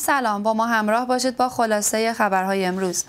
سلام با ما همراه باشید با خلاصه خبرهای امروز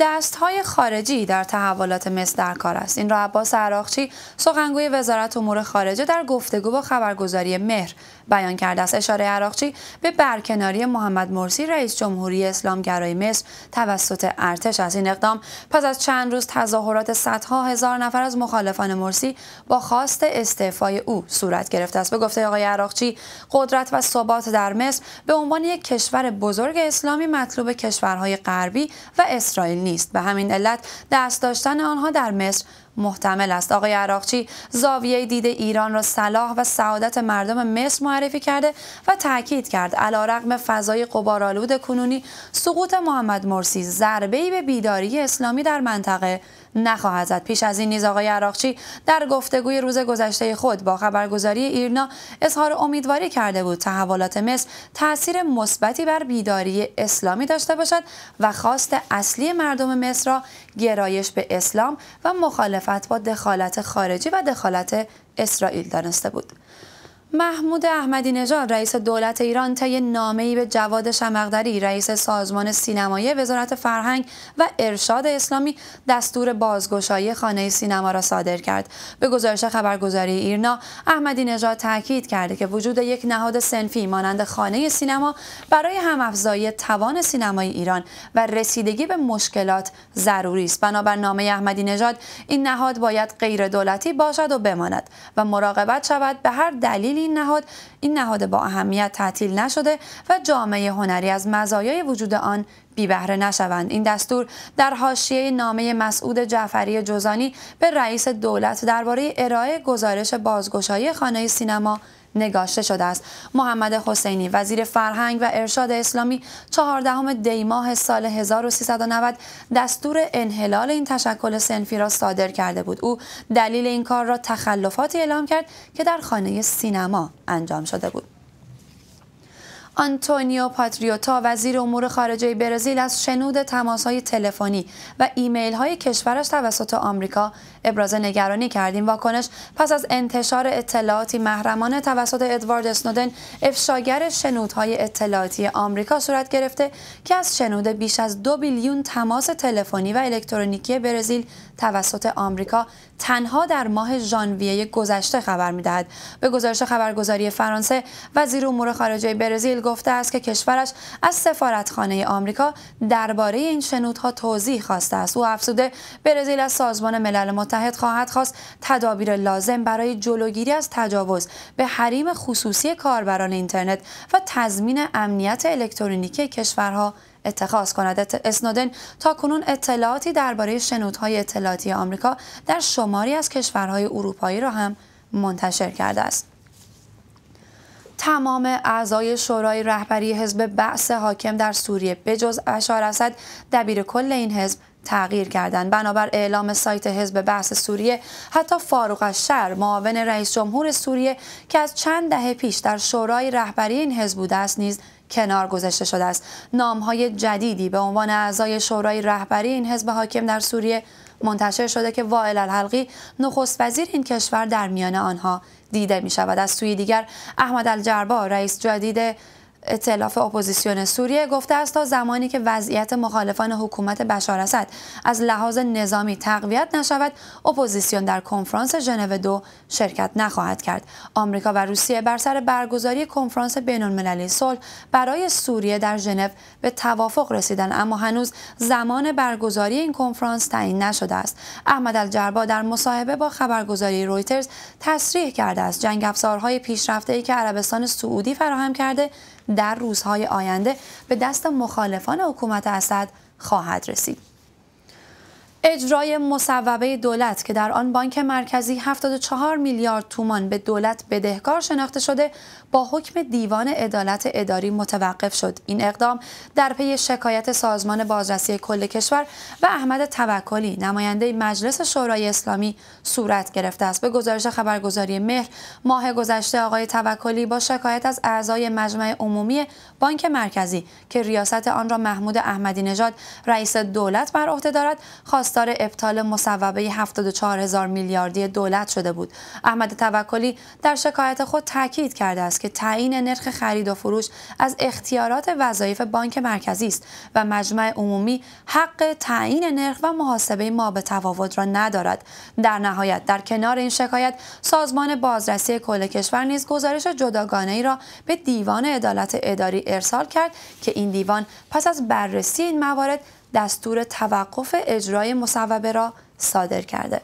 دست های خارجی در تحولات مصر در کار است این را عباس عراقچی سخنگوی وزارت امور خارجه در گفتگو با خبرگزاری مهر بیان کرده است اشاره عراقچی به برکناری محمد مرسی رئیس جمهوری اسلامگرای مصر توسط ارتش از این اقدام پس از چند روز تظاهرات صدها هزار نفر از مخالفان مرسی با خواست استعفای او صورت گرفته است به گفته آقای عراقچی قدرت و ثبات در مصر به عنوان یک کشور بزرگ اسلامی مطلوب کشورهای غربی و اسرائیل نیست به همین علت دست داشتن آنها در مصر محتمل است آقای عراقچی زاویه دید ایران را صلاح و سعادت مردم مصر معرفی کرده و تاکید کرد علیرغم فضای قبارالود کنونی سقوط محمد مرسی ضربه‌ای به بیداری اسلامی در منطقه نخواهد زد پیش از این نیز آقای عراقچی در گفتگوی روز گذشته خود با خبرگزاری ایرنا اظهار امیدواری کرده بود تحولات مصر تاثیر مثبتی بر بیداری اسلامی داشته باشد و خواست اصلی مردم مصر را گرایش به اسلام و مخالفت با دخالت خارجی و دخالت اسرائیل دانسته بود محمود احمدی نژاد رئیس دولت ایران طی نامه‌ای به جواد شمقدری رئیس سازمان سینمایی وزارت فرهنگ و ارشاد اسلامی دستور بازگشایی خانه سینما را صادر کرد به گزارش خبرگزاری ایرنا احمدی نژاد تاکید کرده که وجود یک نهاد سنفی مانند خانه سینما برای همافزایی توان سینمای ایران و رسیدگی به مشکلات ضروری است بنابر نامه احمدی نژاد این نهاد باید غیر دولتی باشد و بماند و مراقبت شود به هر دلیلی این نهاد این نهاد با اهمیت تعطیل نشده و جامعه هنری از مزایای وجود آن بی بهره نشوند این دستور در حاشیه نامه مسعود جعفری جوزانی به رئیس دولت درباره ارائه گزارش بازگشایی خانه سینما نگاشته شده است محمد حسینی وزیر فرهنگ و ارشاد اسلامی چهاردهم دی ماه سال 1390 دستور انحلال این تشکل سنفی را صادر کرده بود او دلیل این کار را تخلفاتی اعلام کرد که در خانه سینما انجام شده بود آنتونیو پاتریوتا وزیر امور خارجه برزیل از شنود تماس های تلفنی و ایمیل های کشورش توسط آمریکا ابراز نگرانی کردیم واکنش پس از انتشار اطلاعاتی محرمانه توسط ادوارد اسنودن افشاگر شنودهای اطلاعاتی آمریکا صورت گرفته که از شنود بیش از دو بیلیون تماس تلفنی و الکترونیکی برزیل توسط آمریکا تنها در ماه ژانویه گذشته خبر میدهد به گزارش خبرگزاری فرانسه وزیر امور خارجه برزیل گفته است که کشورش از سفارتخانه آمریکا درباره این شنودها توضیح خواسته است او افزوده برزیل از سازمان ملل متحد خواهد خواست تدابیر لازم برای جلوگیری از تجاوز به حریم خصوصی کاربران اینترنت و تضمین امنیت الکترونیکی کشورها اتخاذ کند اسنودن تا کنون اطلاعاتی درباره شنودهای اطلاعاتی آمریکا در شماری از کشورهای اروپایی را هم منتشر کرده است تمام اعضای شورای رهبری حزب بعث حاکم در سوریه بجز اشار اسد دبیر کل این حزب تغییر کردند بنابر اعلام سایت حزب بحث سوریه حتی فاروق شر معاون رئیس جمهور سوریه که از چند دهه پیش در شورای رهبری این حزب بوده است نیز کنار گذاشته شده است نامهای جدیدی به عنوان اعضای شورای رهبری این حزب حاکم در سوریه منتشر شده که وائل الحلقی نخست وزیر این کشور در میان آنها دیده می شود از سوی دیگر احمد الجربا رئیس جدید اطلاف اپوزیسیون سوریه گفته است تا زمانی که وضعیت مخالفان حکومت بشار اسد از لحاظ نظامی تقویت نشود اپوزیسیون در کنفرانس ژنو دو شرکت نخواهد کرد آمریکا و روسیه بر سر برگزاری کنفرانس بینالمللی صلح برای سوریه در ژنو به توافق رسیدن اما هنوز زمان برگزاری این کنفرانس تعیین نشده است احمد الجربا در مصاحبه با خبرگزاری رویترز تصریح کرده است جنگ افزارهای پیشرفته ای که عربستان سعودی فراهم کرده در روزهای آینده به دست مخالفان حکومت اسد خواهد رسید. اجرای مصوبه دولت که در آن بانک مرکزی 74 میلیارد تومان به دولت بدهکار شناخته شده با حکم دیوان عدالت اداری متوقف شد این اقدام در پی شکایت سازمان بازرسی کل کشور و احمد توکلی نماینده مجلس شورای اسلامی صورت گرفته است به گزارش خبرگزاری مهر ماه گذشته آقای توکلی با شکایت از اعضای مجمع عمومی بانک مرکزی که ریاست آن را محمود احمدی نژاد رئیس دولت بر عهده دارد خواست خواستار ابطال مصوبه 74 هزار میلیاردی دولت شده بود. احمد توکلی در شکایت خود تاکید کرده است که تعیین نرخ خرید و فروش از اختیارات وظایف بانک مرکزی است و مجمع عمومی حق تعیین نرخ و محاسبه ما به تفاوت را ندارد. در نهایت در کنار این شکایت سازمان بازرسی کل کشور نیز گزارش جداگانه ای را به دیوان عدالت اداری ارسال کرد که این دیوان پس از بررسی این موارد دستور توقف اجرای مصوبه را صادر کرده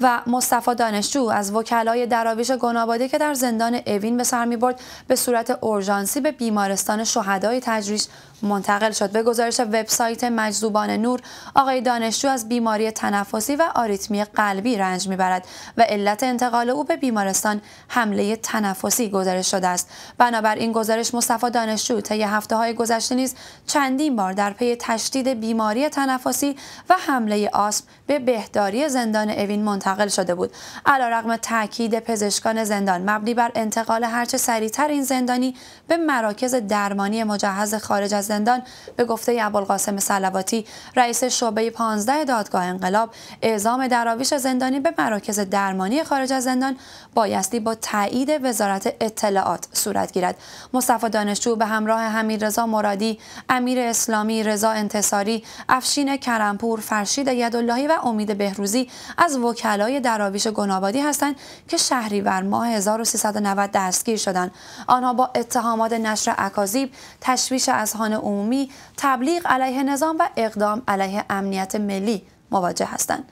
و مصطفی دانشجو از وکلای دراویش گناباده که در زندان اوین به سر برد به صورت اورژانسی به بیمارستان شهدای تجریش منتقل شد به گزارش وبسایت مجذوبان نور آقای دانشجو از بیماری تنفسی و آریتمی قلبی رنج برد و علت انتقال او به بیمارستان حمله تنفسی گزارش شده است بنابر این گزارش مصطفی دانشجو طی هفته های گذشته نیز چندین بار در پی تشدید بیماری تنفسی و حمله آسم به بهداری زندان اوین منتقل منتقل شده بود علیرغم تاکید پزشکان زندان مبنی بر انتقال هرچه سریعتر این زندانی به مراکز درمانی مجهز خارج از زندان به گفته ابوالقاسم صلواتی رئیس شعبه 15 دادگاه انقلاب اعزام دراویش زندانی به مراکز درمانی خارج از زندان بایستی با تایید وزارت اطلاعات صورت گیرد مصطفی دانشجو به همراه رضا مرادی امیر اسلامی رضا انتصاری افشین کرمپور فرشید یداللهی و امید بهروزی از وکلا علای دراویش گنابادی هستند که شهریور ماه 1390 دستگیر شدند آنها با اتهامات نشر اکاذیب تشویش از اذهان عمومی تبلیغ علیه نظام و اقدام علیه امنیت ملی مواجه هستند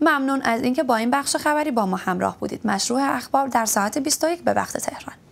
ممنون از اینکه با این بخش خبری با ما همراه بودید مشروع اخبار در ساعت 21 به وقت تهران